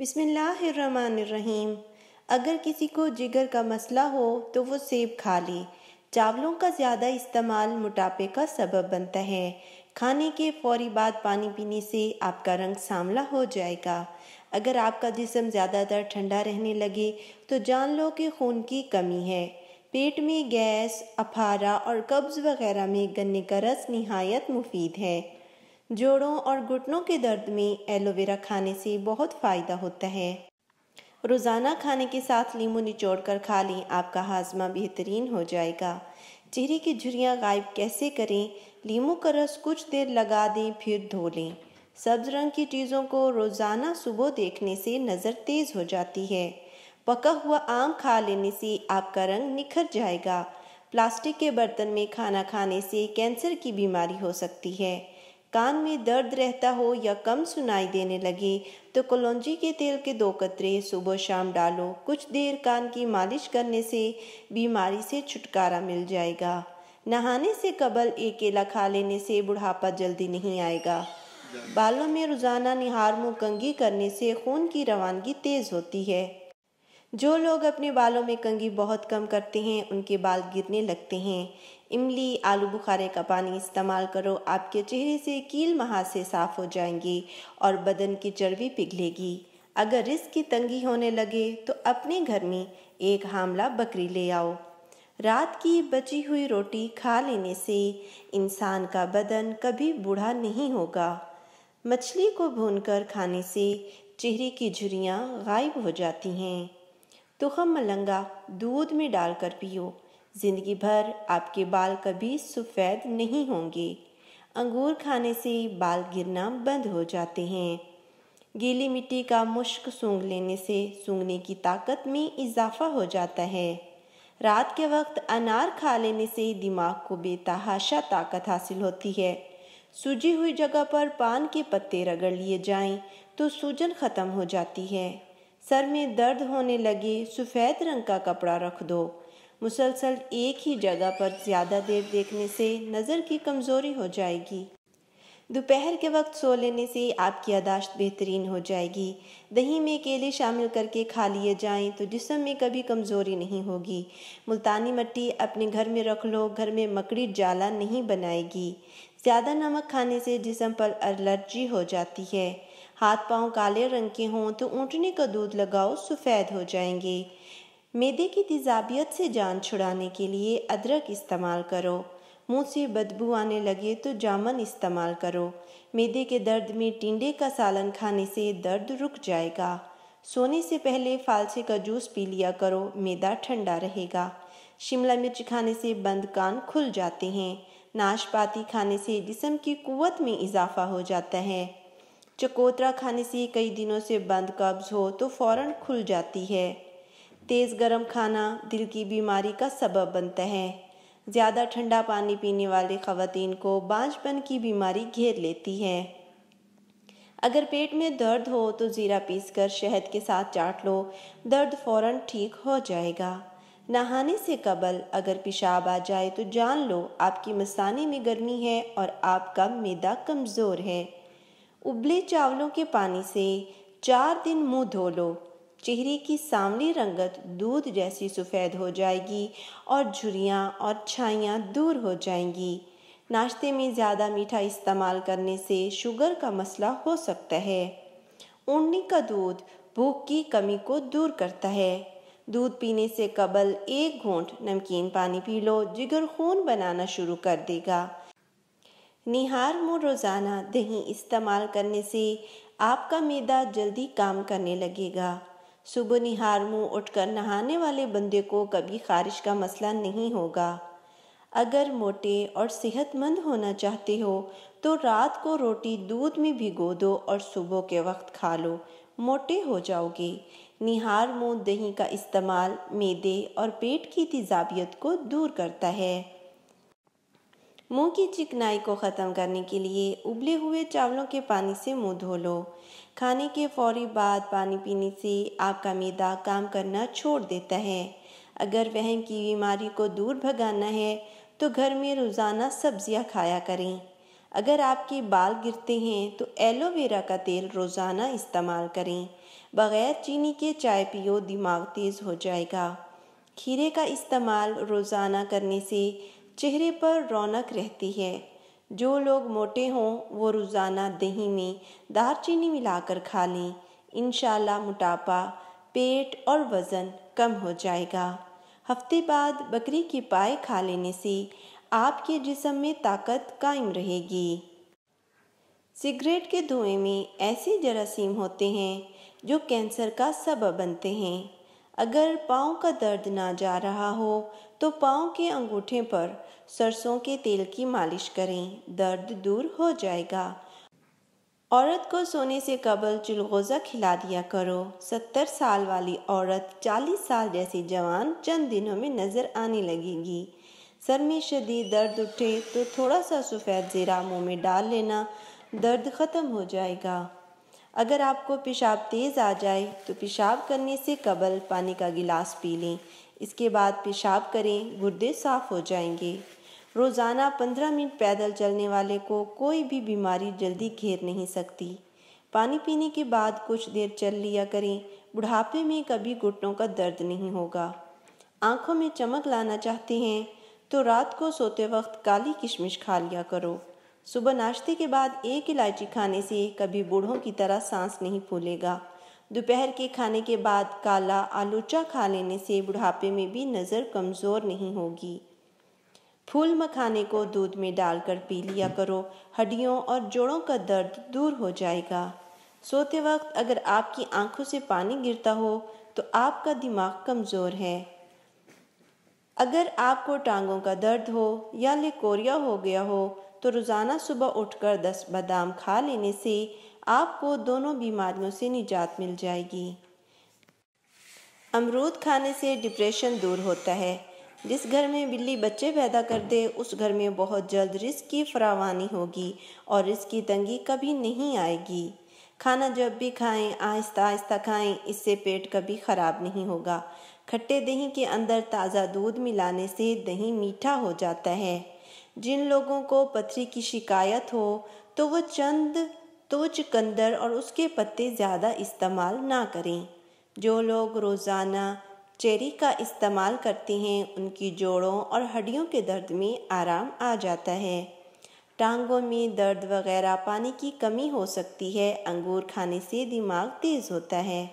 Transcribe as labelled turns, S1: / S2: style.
S1: बिसमीम अगर किसी को जिगर का मसला हो तो वो सेब खा ले चावलों का ज़्यादा इस्तेमाल मोटापे का सबब बनता है खाने के फौरी बाद पानी पीने से आपका रंग सांवला हो जाएगा अगर आपका जिसम ज़्यादातर ठंडा रहने लगे तो जान लो कि खून की कमी है पेट में गैस अफारा और कब्ज़ वगैरह में गन्ने का रस नहायत मुफीद है जोड़ों और घुटनों के दर्द में एलोवेरा खाने से बहुत फ़ायदा होता है रोज़ाना खाने के साथ लीमू निचोड़ कर खा लें आपका हाजमा बेहतरीन हो जाएगा चेहरे की झुरियाँ गायब कैसे करें लीमू का रस कुछ देर लगा दें फिर धो लें सब्ज रंग की चीज़ों को रोज़ाना सुबह देखने से नज़र तेज़ हो जाती है पका हुआ आम खा लेने से आपका रंग निखर जाएगा प्लास्टिक के बर्तन में खाना खाने से कैंसर की बीमारी हो सकती है कान में दर्द रहता हो या कम सुनाई देने लगे तो कलौजी के तेल के दो कतरे सुबह शाम डालो कुछ देर कान की मालिश करने से बीमारी से छुटकारा मिल जाएगा नहाने से कबल एक केला खा लेने से बुढ़ापा जल्दी नहीं आएगा बालों में रोज़ाना निहार मुँह कंगी करने से खून की रवानगी तेज़ होती है जो लोग अपने बालों में कंगी बहुत कम करते हैं उनके बाल गिरने लगते हैं इमली आलू बुखारे का पानी इस्तेमाल करो आपके चेहरे से कील महासे साफ हो जाएंगे और बदन की चर्बी पिघलेगी अगर रिस्क की तंगी होने लगे तो अपने घर में एक हामला बकरी ले आओ रात की बची हुई रोटी खा लेने से इंसान का बदन कभी बूढ़ा नहीं होगा मछली को भूनकर खाने से चेहरे की झुरियाँ गायब हो जाती हैं तो हम मलंगा दूध में डालकर पियो जिंदगी भर आपके बाल कभी सफ़ेद नहीं होंगे अंगूर खाने से बाल गिरना बंद हो जाते हैं गीली मिट्टी का मुश्क सूंघ लेने से सूंघने की ताकत में इजाफा हो जाता है रात के वक्त अनार खा लेने से दिमाग को बेतहाशा ताकत हासिल होती है सूजी हुई जगह पर पान के पत्ते रगड़ लिए जाएं तो सूजन ख़त्म हो जाती है सर में दर्द होने लगे सफ़ेद रंग का कपड़ा रख दो मुसलसल एक ही जगह पर ज़्यादा देर देखने से नज़र की कमज़ोरी हो जाएगी दोपहर के वक्त सो लेने से आपकी यादाश्त बेहतरीन हो जाएगी दही में केले शामिल करके खा लिए जाएं तो जिसम में कभी कमज़ोरी नहीं होगी मुल्तानी मट्टी अपने घर में रख लो घर में मकड़ी जाला नहीं बनाएगी ज़्यादा नमक खाने से जिसम पर एलर्जी हो जाती है हाथ पांव काले रंग के हों तो ऊँटने का दूध लगाओ सफ़ेद हो जाएंगे मेदे की तिजाबियत से जान छुड़ाने के लिए अदरक इस्तेमाल करो मुंह से बदबू आने लगे तो जामन इस्तेमाल करो मैदे के दर्द में टिंडे का सालन खाने से दर्द रुक जाएगा सोने से पहले फालसे का जूस पी लिया करो मैदा ठंडा रहेगा शिमला मिर्च खाने से बंद कान खुल जाते हैं नाशपाती खाने से जिसम की कुवत में इजाफा हो जाता है चकोतरा खाने से कई दिनों से बंद कब्ज़ हो तो फ़ौर खुल जाती है तेज़ गर्म खाना दिल की बीमारी का सबब बनता है ज़्यादा ठंडा पानी पीने वाली ख़वान को बाँझपन की बीमारी घेर लेती है अगर पेट में दर्द हो तो ज़ीरा पीसकर शहद के साथ चाट लो दर्द फौरन ठीक हो जाएगा नहाने से कबल अगर पेशाब आ जाए तो जान लो आपकी मसाने में गर्मी है और आपका मैदा कमज़ोर है उबले चावलों के पानी से चार दिन मुंह धो लो चेहरे की सामने रंगत दूध जैसी सफ़ेद हो जाएगी और झुरियाँ और छाइयाँ दूर हो जाएंगी नाश्ते में ज़्यादा मीठा इस्तेमाल करने से शुगर का मसला हो सकता है ऊँडनी का दूध भूख की कमी को दूर करता है दूध पीने से कबल एक घूंट नमकीन पानी पी लो जिगर खून बनाना शुरू कर देगा निहार मुँह रोज़ाना दही इस्तेमाल करने से आपका मैदा जल्दी काम करने लगेगा सुबह निहार मुँह उठकर नहाने वाले बंदे को कभी खारिश का मसला नहीं होगा अगर मोटे और सेहतमंद होना चाहते हो तो रात को रोटी दूध में भिगो दो और सुबह के वक्त खा लो मोटे हो जाओगे निहार मुँह दही का इस्तेमाल मैदे और पेट की तिजाबियत को दूर करता है मुंह की चिकनाई को ख़त्म करने के लिए उबले हुए चावलों के पानी से मुंह धो लो खाने के फौरी बाद पानी पीने से आपका मैदा काम करना छोड़ देता है अगर वहन की बीमारी को दूर भगाना है तो घर में रोज़ाना सब्जियां खाया करें अगर आपके बाल गिरते हैं तो एलोवेरा का तेल रोज़ाना इस्तेमाल करें बग़ैर चीनी के चाय पियो दिमाग तेज़ हो जाएगा खीरे का इस्तेमाल रोज़ाना करने से चेहरे पर रौनक रहती है जो लोग मोटे हों वो रोज़ाना दही में दारचीनी मिलाकर खा लें इन मोटापा पेट और वज़न कम हो जाएगा हफ्ते बाद बकरी की पाए खा लेने से आपके जिसम में ताकत कायम रहेगी सिगरेट के धुएं में ऐसे जरासीम होते हैं जो कैंसर का सबब बनते हैं अगर पाँव का दर्द ना जा रहा हो तो पाँव के अंगूठे पर सरसों के तेल की मालिश करें दर्द दूर हो जाएगा औरत को सोने से कबल चुलगोज़ा खिला दिया करो सत्तर साल वाली औरत चालीस साल जैसी जवान चंद दिनों में नज़र आने लगेगी सर में शदीद दर्द उठे तो थोड़ा सा सफ़ेद ज़ीरा मुंह में डाल लेना दर्द ख़त्म हो जाएगा अगर आपको पेशाब तेज़ आ जाए तो पेशाब करने से कबल पानी का गिलास पी लें इसके बाद पेशाब करें गुर्दे साफ़ हो जाएंगे रोज़ाना पंद्रह मिनट पैदल चलने वाले को कोई भी बीमारी जल्दी घेर नहीं सकती पानी पीने के बाद कुछ देर चल लिया करें बुढ़ापे में कभी घुटनों का दर्द नहीं होगा आँखों में चमक लाना चाहते हैं तो रात को सोते वक्त काली किशमिश खा लिया करो सुबह नाश्ते के बाद एक इलायची खाने से कभी बूढ़ों की तरह सांस नहीं फूलेगा दोपहर के खाने के बाद काला आलूचा खा लेने से बुढ़ापे में भी नज़र कमज़ोर नहीं होगी फूल मखाने को दूध में डालकर पी लिया करो हड्डियों और जोड़ों का दर्द दूर हो जाएगा सोते वक्त अगर आपकी आंखों से पानी गिरता हो तो आपका दिमाग कमज़ोर है अगर आपको टांगों का दर्द हो या लेकोरिया हो गया हो तो रोज़ाना सुबह उठकर दस बादाम खा लेने से आपको दोनों बीमारियों से निजात मिल जाएगी अमरूद खाने से डिप्रेशन दूर होता है जिस घर में बिल्ली बच्चे पैदा कर दे उस घर में बहुत जल्द रिस्क की फरावानी होगी और रिस्क की तंगी कभी नहीं आएगी खाना जब भी खाएं आहिस्ता आहिस्ता खाएं इससे पेट कभी ख़राब नहीं होगा खट्टे दही के अंदर ताज़ा दूध मिलाने से दही मीठा हो जाता है जिन लोगों को पथरी की शिकायत हो तो वह चंद तो चुकंदर और उसके पत्ते ज़्यादा इस्तेमाल ना करें जो लोग रोज़ाना चेरी का इस्तेमाल करते हैं उनकी जोड़ों और हड्डियों के दर्द में आराम आ जाता है टांगों में दर्द वगैरह पानी की कमी हो सकती है अंगूर खाने से दिमाग तेज़ होता है